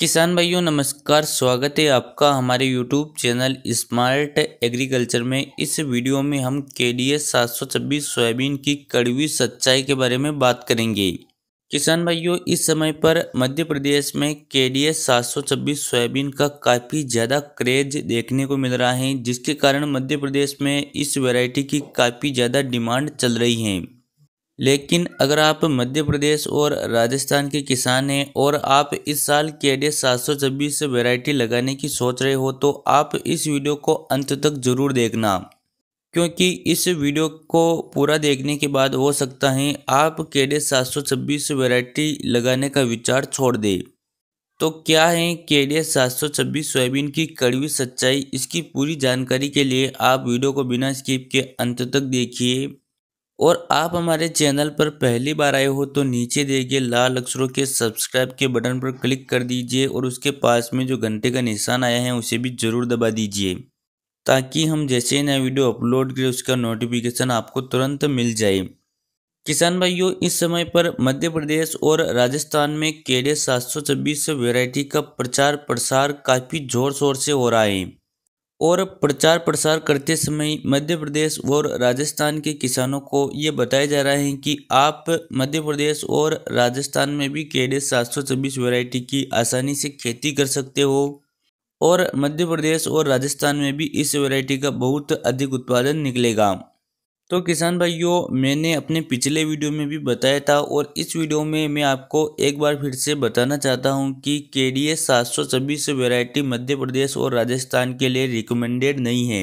किसान भाइयों नमस्कार स्वागत है आपका हमारे यूट्यूब चैनल स्मार्ट एग्रीकल्चर में इस वीडियो में हम के डी एस सात सौ छब्बीस सोयाबीन की कड़वी सच्चाई के बारे में बात करेंगे किसान भाइयों इस समय पर मध्य प्रदेश में के डी एस सात सौ छब्बीस सोयाबीन का काफ़ी ज़्यादा क्रेज देखने को मिल रहा है जिसके कारण मध्य प्रदेश में इस वेराइटी की काफ़ी ज़्यादा डिमांड चल रही है लेकिन अगर आप मध्य प्रदेश और राजस्थान के किसान हैं और आप इस साल के डे सात सौ छब्बीस वेराइटी लगाने की सोच रहे हो तो आप इस वीडियो को अंत तक ज़रूर देखना क्योंकि इस वीडियो को पूरा देखने के बाद हो सकता है आप के डे सात सौ छब्बीस वेराइटी लगाने का विचार छोड़ दें तो क्या है के डे सात सौ छब्बीस सोयाबीन की कड़वी सच्चाई इसकी पूरी जानकारी के लिए आप वीडियो को बिना स्किप के अंत तक देखिए और आप हमारे चैनल पर पहली बार आए हो तो नीचे दिए गए लाल अक्षरों के सब्सक्राइब के बटन पर क्लिक कर दीजिए और उसके पास में जो घंटे का निशान आया है उसे भी ज़रूर दबा दीजिए ताकि हम जैसे ही नया वीडियो अपलोड करें उसका नोटिफिकेशन आपको तुरंत मिल जाए किसान भाइयों इस समय पर मध्य प्रदेश और राजस्थान में सौ छब्बीस वैरायटी का प्रचार प्रसार काफ़ी ज़ोर शोर से हो रहा है और प्रचार प्रसार करते समय मध्य प्रदेश और राजस्थान के किसानों को ये बताया जा रहा है कि आप मध्य प्रदेश और राजस्थान में भी केडे सात सौ छब्बीस वेराइटी की आसानी से खेती कर सकते हो और मध्य प्रदेश और राजस्थान में भी इस वैरायटी का बहुत अधिक उत्पादन निकलेगा तो किसान भाइयों मैंने अपने पिछले वीडियो में भी बताया था और इस वीडियो में मैं आपको एक बार फिर से बताना चाहता हूं कि के डी एस सात सौ छब्बीस वेरायटी मध्य प्रदेश और राजस्थान के लिए रिकमेंडेड नहीं है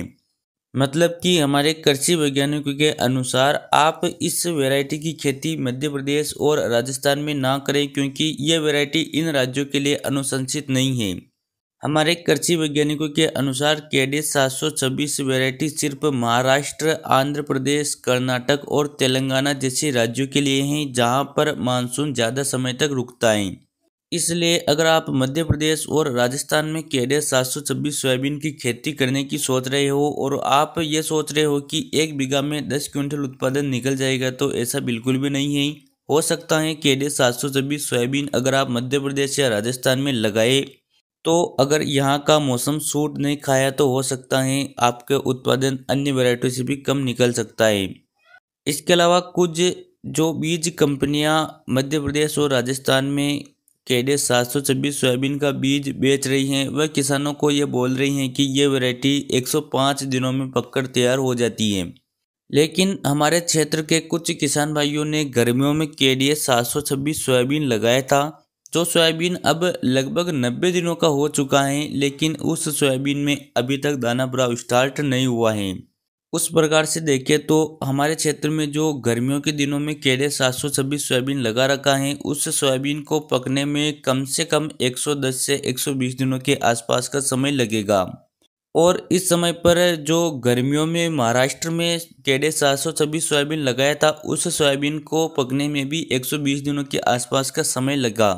मतलब कि हमारे कृषि वैज्ञानिकों के अनुसार आप इस वैरायटी की खेती मध्य प्रदेश और राजस्थान में ना करें क्योंकि ये वैरायटी इन राज्यों के लिए अनुशंसित नहीं है हमारे कृषि वैज्ञानिकों के अनुसार केडे 726 वैरायटी सिर्फ महाराष्ट्र आंध्र प्रदेश कर्नाटक और तेलंगाना जैसे राज्यों के लिए हैं जहां पर मानसून ज़्यादा समय तक रुकता है इसलिए अगर आप मध्य प्रदेश और राजस्थान में केडे 726 सोयाबीन की खेती करने की सोच रहे हो और आप ये सोच रहे हो कि एक बीघा में दस क्विंटल उत्पादन निकल जाएगा तो ऐसा बिल्कुल भी नहीं है हो सकता है केडे छब्बीस सोयाबीन अगर आप मध्य प्रदेश या राजस्थान में लगाए तो अगर यहाँ का मौसम सूट नहीं खाया तो हो सकता है आपके उत्पादन अन्य वैरायटी से भी कम निकल सकता है इसके अलावा कुछ जो बीज कंपनियाँ मध्य प्रदेश और राजस्थान में केडे सात सौ छब्बीस सोयाबीन का बीज बेच रही हैं वह किसानों को ये बोल रही हैं कि ये वैरायटी 105 दिनों में पककर तैयार हो जाती है लेकिन हमारे क्षेत्र के कुछ किसान भाइयों ने गर्मियों में के डी सात सौ छब्बीस सोयाबीन लगाया था जो तो सोयाबीन अब लगभग 90 दिनों का हो चुका है लेकिन उस सोयाबीन में अभी तक दाना भराव स्टार्ट नहीं हुआ है उस प्रकार से देखें तो हमारे क्षेत्र में जो गर्मियों के दिनों में केले सात सौ छब्बीस सोयाबीन लगा रखा है उस सोयाबीन को पकने में कम से कम 110 से 120 दिनों के आसपास का समय लगेगा और इस समय पर जो गर्मियों में महाराष्ट्र में केडे सात सौ छब्बीस सोयाबीन लगाया था उस सोयाबीन को पकने में भी 120 दिनों के आसपास का समय लगा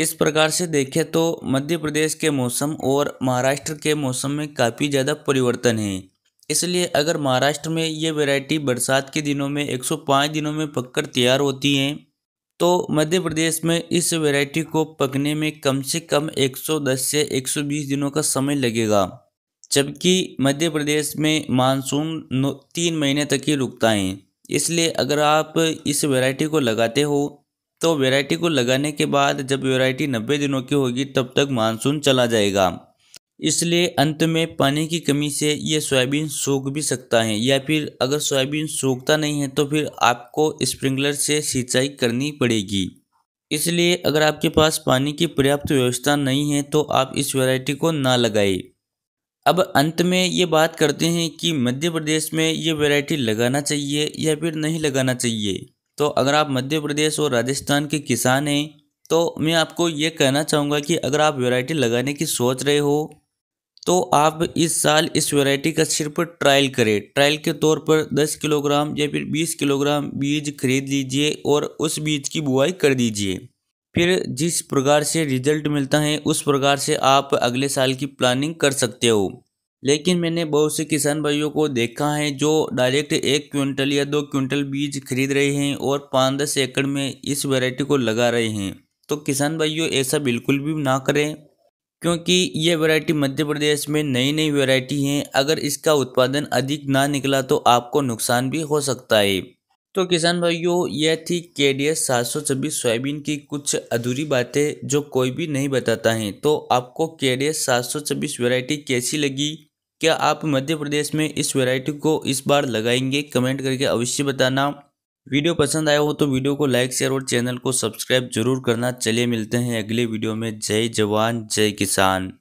इस प्रकार से देखें तो मध्य प्रदेश के मौसम और महाराष्ट्र के मौसम में काफ़ी ज़्यादा परिवर्तन है इसलिए अगर महाराष्ट्र में ये वैरायटी बरसात के दिनों में 105 दिनों में पककर तैयार होती हैं तो मध्य प्रदेश में इस वैरायटी को पकने में कम से कम 110 से 120 दिनों का समय लगेगा जबकि मध्य प्रदेश में मानसून तीन महीने तक ही रुकता है इसलिए अगर आप इस वैरायटी को लगाते हो तो वेराइटी को लगाने के बाद जब वेराइटी नब्बे दिनों की होगी तब तक मानसून चला जाएगा इसलिए अंत में पानी की कमी से ये सोयाबीन सूख भी सकता है या फिर अगर सोयाबीन सूखता नहीं है तो फिर आपको स्प्रिंकलर से सिंचाई करनी पड़ेगी इसलिए अगर आपके पास पानी की पर्याप्त व्यवस्था नहीं है तो आप इस वैरायटी को ना लगाएं अब अंत में ये बात करते हैं कि मध्य प्रदेश में ये वैरायटी लगाना चाहिए या फिर नहीं लगाना चाहिए तो अगर आप मध्य प्रदेश और राजस्थान के किसान हैं तो मैं आपको ये कहना चाहूँगा कि अगर आप वैरायटी लगाने की सोच रहे हो तो आप इस साल इस वैरायटी का सिर्फ ट्रायल करें ट्रायल के तौर पर 10 किलोग्राम या फिर 20 किलोग्राम बीज खरीद लीजिए और उस बीज की बुआई कर दीजिए फिर जिस प्रकार से रिजल्ट मिलता है उस प्रकार से आप अगले साल की प्लानिंग कर सकते हो लेकिन मैंने बहुत से किसान भाइयों को देखा है जो डायरेक्ट एक क्विंटल या दो क्विंटल बीज खरीद रहे हैं और पाँच दस एकड़ में इस वैरायटी को लगा रहे हैं तो किसान भाइयों ऐसा बिल्कुल भी ना करें क्योंकि ये वैरायटी मध्य प्रदेश में नई नई वैरायटी हैं अगर इसका उत्पादन अधिक ना निकला तो आपको नुकसान भी हो सकता है तो किसान भाइयों यह थी के डी एस सात सौ छब्बीस सोयाबीन की कुछ अधूरी बातें जो कोई भी नहीं बताता है तो आपको के डी एस सात सौ छब्बीस वेरायटी कैसी लगी क्या आप मध्य प्रदेश में इस वैरायटी को इस बार लगाएंगे कमेंट करके अवश्य बताना वीडियो पसंद आया हो तो वीडियो को लाइक शेयर और चैनल को सब्सक्राइब जरूर करना चलिए मिलते हैं अगले वीडियो में जय जवान जय किसान